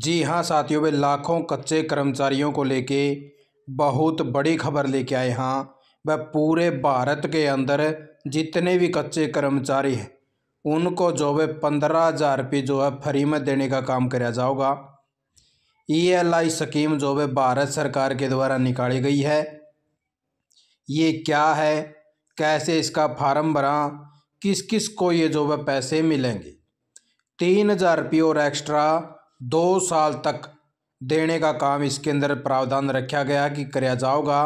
जी हाँ साथियों वे लाखों कच्चे कर्मचारियों को लेके बहुत बड़ी खबर लेके आए हाँ वह पूरे भारत के अंदर जितने भी कच्चे कर्मचारी हैं उनको जो वे पंद्रह हज़ार रुपये जो है फ्री में देने का काम कराया जाओगा ई एल आई स्कीम जो वे भारत सरकार के द्वारा निकाली गई है ये क्या है कैसे इसका फार्म भरा किस किस को ये जो वे पैसे मिलेंगे तीन हज़ार रुपये और एक्स्ट्रा दो साल तक देने का काम इसके अंदर प्रावधान रखा गया कि कराया जाओगा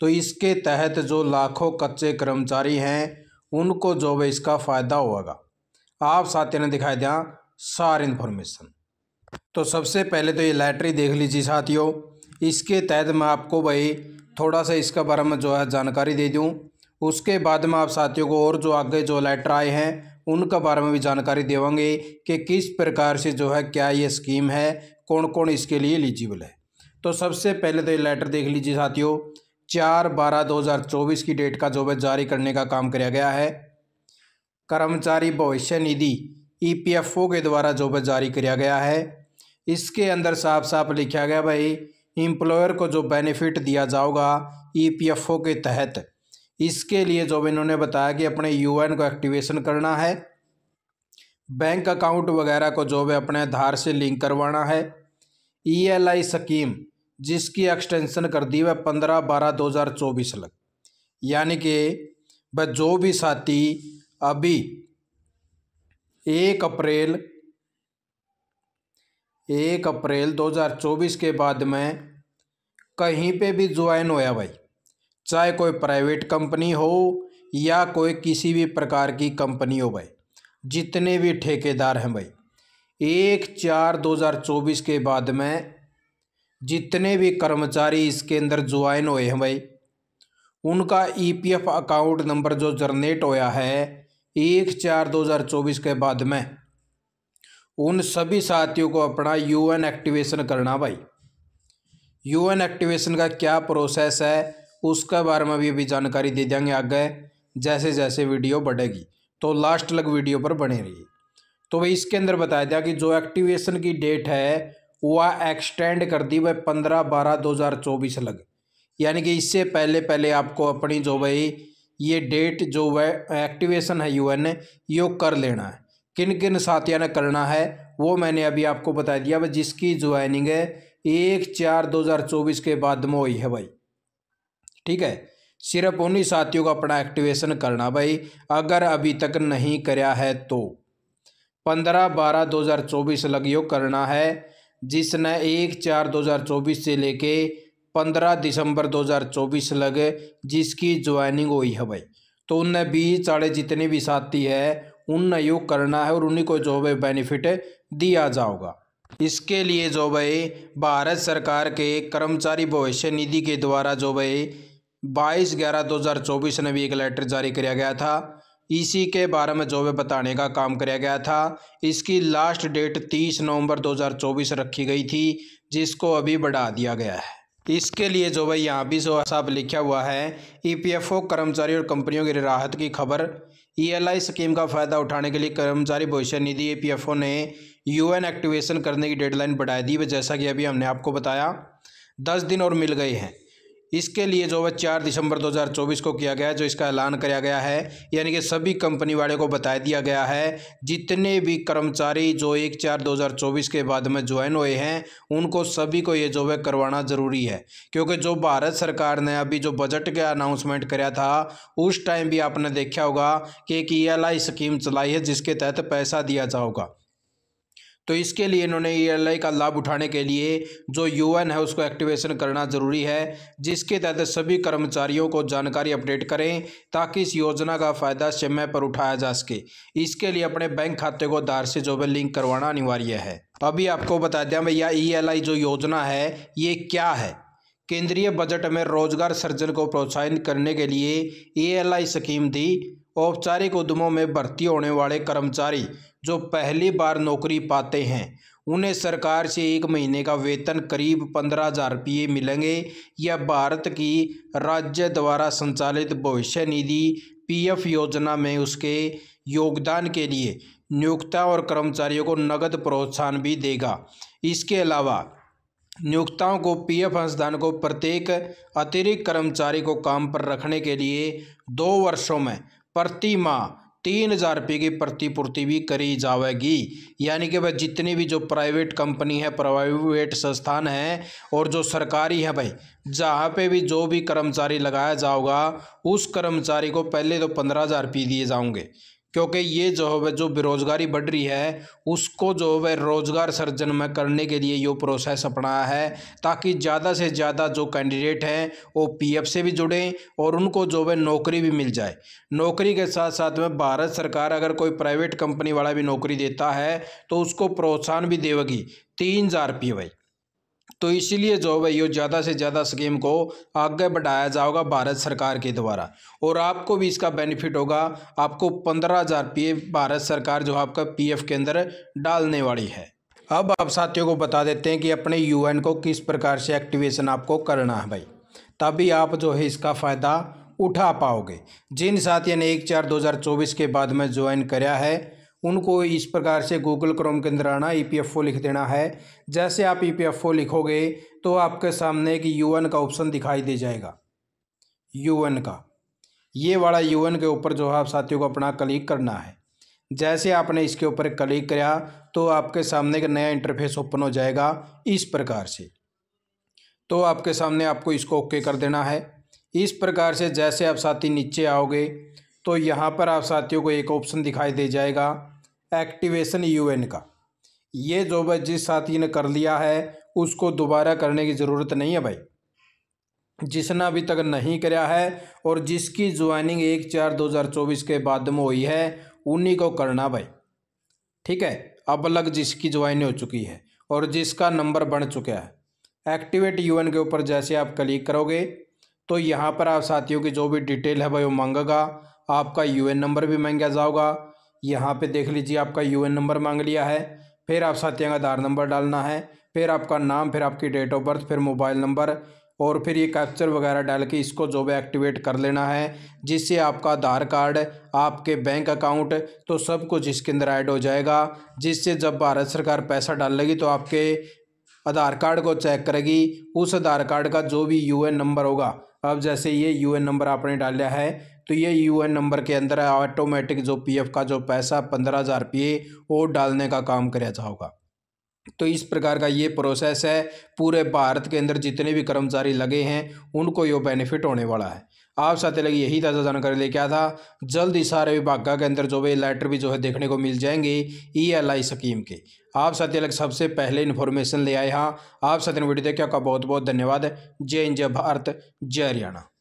तो इसके तहत जो लाखों कच्चे कर्मचारी हैं उनको जो है इसका फ़ायदा होगा आप साथियों ने दिखाई दिया सारी इन्फॉर्मेशन तो सबसे पहले तो ये लैटरी देख लीजिए साथियों इसके तहत मैं आपको भाई थोड़ा सा इसका बारे में जो है जानकारी दे दूँ उसके बाद में आप साथियों को और जो आगे जो लेटर आए हैं उनका बारे में भी जानकारी देवेंगे कि किस प्रकार से जो है क्या ये स्कीम है कौन कौन इसके लिए एलिजिबल है तो सबसे पहले तो ये लेटर देख लीजिए साथियों चार बारह दो हज़ार चौबीस की डेट का जो है जारी करने का काम किया गया है कर्मचारी भविष्य निधि ई पी एफ़ ओ के द्वारा जो है जारी किया गया है इसके अंदर साफ साफ लिखा गया भाई इम्प्लॉयर को जो बेनिफिट दिया जाओगा ई पी एफ़ ओ के तहत इसके लिए जो भी इन्होंने बताया कि अपने यूएन को एक्टिवेशन करना है बैंक अकाउंट वगैरह को जो भी अपने आधार से लिंक करवाना है ईएलआई e स्कीम जिसकी एक्सटेंशन कर दी वह पंद्रह बारह दो हज़ार चौबीस लग यानी कि वह जो भी साथी अभी एक अप्रैल एक अप्रैल 2024 के बाद में कहीं पे भी ज्वाइन होया भाई चाहे कोई प्राइवेट कंपनी हो या कोई किसी भी प्रकार की कंपनी हो भाई जितने भी ठेकेदार हैं भाई एक चार दो हज़ार चौबीस के बाद में जितने भी कर्मचारी इसके अंदर ज्वाइन हुए हैं भाई उनका ईपीएफ अकाउंट नंबर जो जनरेट होया है एक चार दो हज़ार चौबीस के बाद में उन सभी साथियों को अपना यूएन एक्टिवेशन करना भाई यूएन एक्टिवेशन का क्या प्रोसेस है उसके बारे में भी अभी जानकारी दे देंगे आगे जैसे जैसे वीडियो बढ़ेगी तो लास्ट लग वीडियो पर बने रहिए तो भाई इसके अंदर बताया गया कि जो एक्टिवेशन की डेट है वह एक्सटेंड कर दी वह पंद्रह बारह दो हज़ार चौबीस लग यानी कि इससे पहले पहले आपको अपनी जो भाई ये डेट जो वह एक्टिवेशन है यूएन एन यो कर लेना है किन किन साथियों ने करना है वो मैंने अभी आपको बता दिया भाई जिसकी ज्वाइनिंग है एक चार दो हज़ार चौबीस के बाद में हुई है भाई ठीक है सिर्फ उन्हीं साथियों का अपना एक्टिवेशन करना भाई अगर अभी तक नहीं कराया है तो पंद्रह बारह दो हज़ार चौबीस लगियो करना है जिसने एक चार दो हज़ार चौबीस से लेके पंद्रह दिसंबर दो हज़ार चौबीस लगे जिसकी ज्वाइनिंग हुई है भाई तो उनने बीस साढ़े जितने भी साथी है उन योग करना है और उन्हीं को जो है बेनिफिट दिया जाओगा इसके लिए जो भाई भारत सरकार के कर्मचारी भविष्य निधि के द्वारा जो भाई बाईस ग्यारह दो हज़ार चौबीस में भी एक लेटर जारी किया गया था इसी के बारे में जो है बताने का काम किया गया था इसकी लास्ट डेट तीस नवंबर दो हज़ार चौबीस रखी गई थी जिसको अभी बढ़ा दिया गया है इसके लिए जो भाई यहाँ भी जो साहब लिखा हुआ है ईपीएफओ e कर्मचारी और कंपनियों की राहत की खबर ईएलआई e स्कीम का फ़ायदा उठाने के लिए कर्मचारी भविष्य निधि ईपीएफओ e ने यूएन एक्टिवेशन करने की डेडलाइन बढ़ा दी जैसा कि अभी हमने आपको बताया दस दिन और मिल गए हैं इसके लिए जो है चार दिसंबर 2024 को किया गया है जो इसका ऐलान किया गया है यानी कि सभी कंपनी वाले को बता दिया गया है जितने भी कर्मचारी जो एक चार 2024 के बाद में ज्वाइन हुए हैं उनको सभी को ये जो है करवाना ज़रूरी है क्योंकि जो भारत सरकार ने अभी जो बजट का अनाउंसमेंट कराया था उस टाइम भी आपने देखा होगा कि एक ई e स्कीम चलाई है जिसके तहत पैसा दिया जाओगा तो इसके लिए इन्होंने ई e का लाभ उठाने के लिए जो यूएन है उसको एक्टिवेशन करना ज़रूरी है जिसके तहत सभी कर्मचारियों को जानकारी अपडेट करें ताकि इस योजना का फ़ायदा समय पर उठाया जा सके इसके लिए अपने बैंक खाते को आधार से जो लिंक करवाना अनिवार्य है अभी आपको बता दें भैया ई e जो योजना है ये क्या है केंद्रीय बजट में रोजगार सृजन को प्रोत्साहित करने के लिए ए e स्कीम दी औपचारिक उद्यमों में भर्ती होने वाले कर्मचारी जो पहली बार नौकरी पाते हैं उन्हें सरकार से एक महीने का वेतन करीब पंद्रह हजार रुपये मिलेंगे यह भारत की राज्य द्वारा संचालित भविष्य निधि पीएफ योजना में उसके योगदान के लिए नियोक्ता और कर्मचारियों को नगद प्रोत्साहन भी देगा इसके अलावा नियोक्ताओं को पीएफ अंशदान को प्रत्येक अतिरिक्त कर्मचारी को काम पर रखने के लिए दो वर्षों में प्रति माह तीन हज़ार रुपये की प्रतिपूर्ति भी करी जाएगी यानी कि भाई जितनी भी जो प्राइवेट कंपनी है प्राइवेट संस्थान है और जो सरकारी है भाई जहाँ पे भी जो भी कर्मचारी लगाया जाओगा उस कर्मचारी को पहले तो पंद्रह हज़ार रुपये दिए जाओगे क्योंकि ये जो है जो बेरोज़गारी बढ़ रही है उसको जो है रोज़गार सर्जन में करने के लिए यो प्रोसेस अपनाया है ताकि ज़्यादा से ज़्यादा जो कैंडिडेट हैं वो पीएफ से भी जुड़ें और उनको जो है नौकरी भी मिल जाए नौकरी के साथ साथ में भारत सरकार अगर कोई प्राइवेट कंपनी वाला भी नौकरी देता है तो उसको प्रोत्साहन भी देगी तीन हज़ार रुपये भाई तो इसीलिए जो है ये ज़्यादा से ज़्यादा स्कीम को आगे बढ़ाया जाएगा भारत सरकार के द्वारा और आपको भी इसका बेनिफिट होगा आपको पंद्रह हज़ार पी भारत सरकार जो आपका पीएफ के अंदर डालने वाली है अब आप साथियों को बता देते हैं कि अपने यूएन को किस प्रकार से एक्टिवेशन आपको करना है भाई तभी आप जो है इसका फ़ायदा उठा पाओगे जिन साथियों ने एक चार दो हज़ार चौबीस के बाद में ज्वाइन कराया है उनको इस प्रकार से गूगल क्रोम के अंदर आना ई e लिख देना है जैसे आप ई e लिखोगे तो आपके सामने एक यू का ऑप्शन दिखाई दे जाएगा यू का ये वाला यू के ऊपर जो है आप साथियों को अपना क्लिक करना है जैसे आपने इसके ऊपर क्लिक किया तो आपके सामने एक नया इंटरफेस ओपन हो जाएगा इस प्रकार से तो आपके सामने आपको इसको ओके कर देना है इस प्रकार से जैसे आप साथी नीचे आओगे तो यहाँ पर आप साथियों को एक ऑप्शन दिखाई दे जाएगा एक्टिवेशन यूएन का ये जो भाई जिस साथी ने कर लिया है उसको दोबारा करने की ज़रूरत नहीं है भाई जिसने अभी तक नहीं कराया है और जिसकी ज्वाइनिंग एक चार दो हज़ार चौबीस के बाद में हुई है उन्हीं को करना भाई ठीक है अब अलग जिसकी ज्वाइनिंग हो चुकी है और जिसका नंबर बढ़ चुका है एक्टिवेट यूएन के ऊपर जैसे आप क्लिक करोगे तो यहाँ पर आप साथियों की जो भी डिटेल है भाई वो मांगेगा आपका यूएन नंबर भी मांगा जाओगा यहाँ पे देख लीजिए आपका यूएन नंबर मांग लिया है फिर आप साथियों का आधार नंबर डालना है फिर आपका नाम फिर आपकी डेट ऑफ बर्थ फिर मोबाइल नंबर और फिर ये कैप्चर वगैरह डाल के इसको जो भी एक्टिवेट कर लेना है जिससे आपका आधार कार्ड आपके बैंक अकाउंट तो सब कुछ इसके अंदर ऐड हो जाएगा जिससे जब भारत सरकार पैसा डाल लेगी तो आपके आधार कार्ड को चेक करेगी उस आधार कार्ड का जो भी यूएन नंबर होगा अब जैसे ये यू एन नंबर आपने डाला है तो ये यू एन नंबर के अंदर ऑटोमेटिक जो पी एफ का जो पैसा पंद्रह हज़ार रुपये वो डालने का काम किया जाओगा तो इस प्रकार का ये प्रोसेस है पूरे भारत के अंदर जितने भी कर्मचारी लगे हैं उनको ये बेनिफिट होने वाला है आप साथ लगी यही ताज़ा जानकारी लेके आया था जल्द ही सारे विभाग के अंदर जो भी लेटर भी जो है देखने को मिल जाएंगे ई एल आई स्कीम के आप साथ अलग सबसे पहले इन्फॉर्मेशन ले आए हाँ आप साथ वीडियो देखा आपका बहुत बहुत धन्यवाद जय हिंद जय भारत जय हरियाणा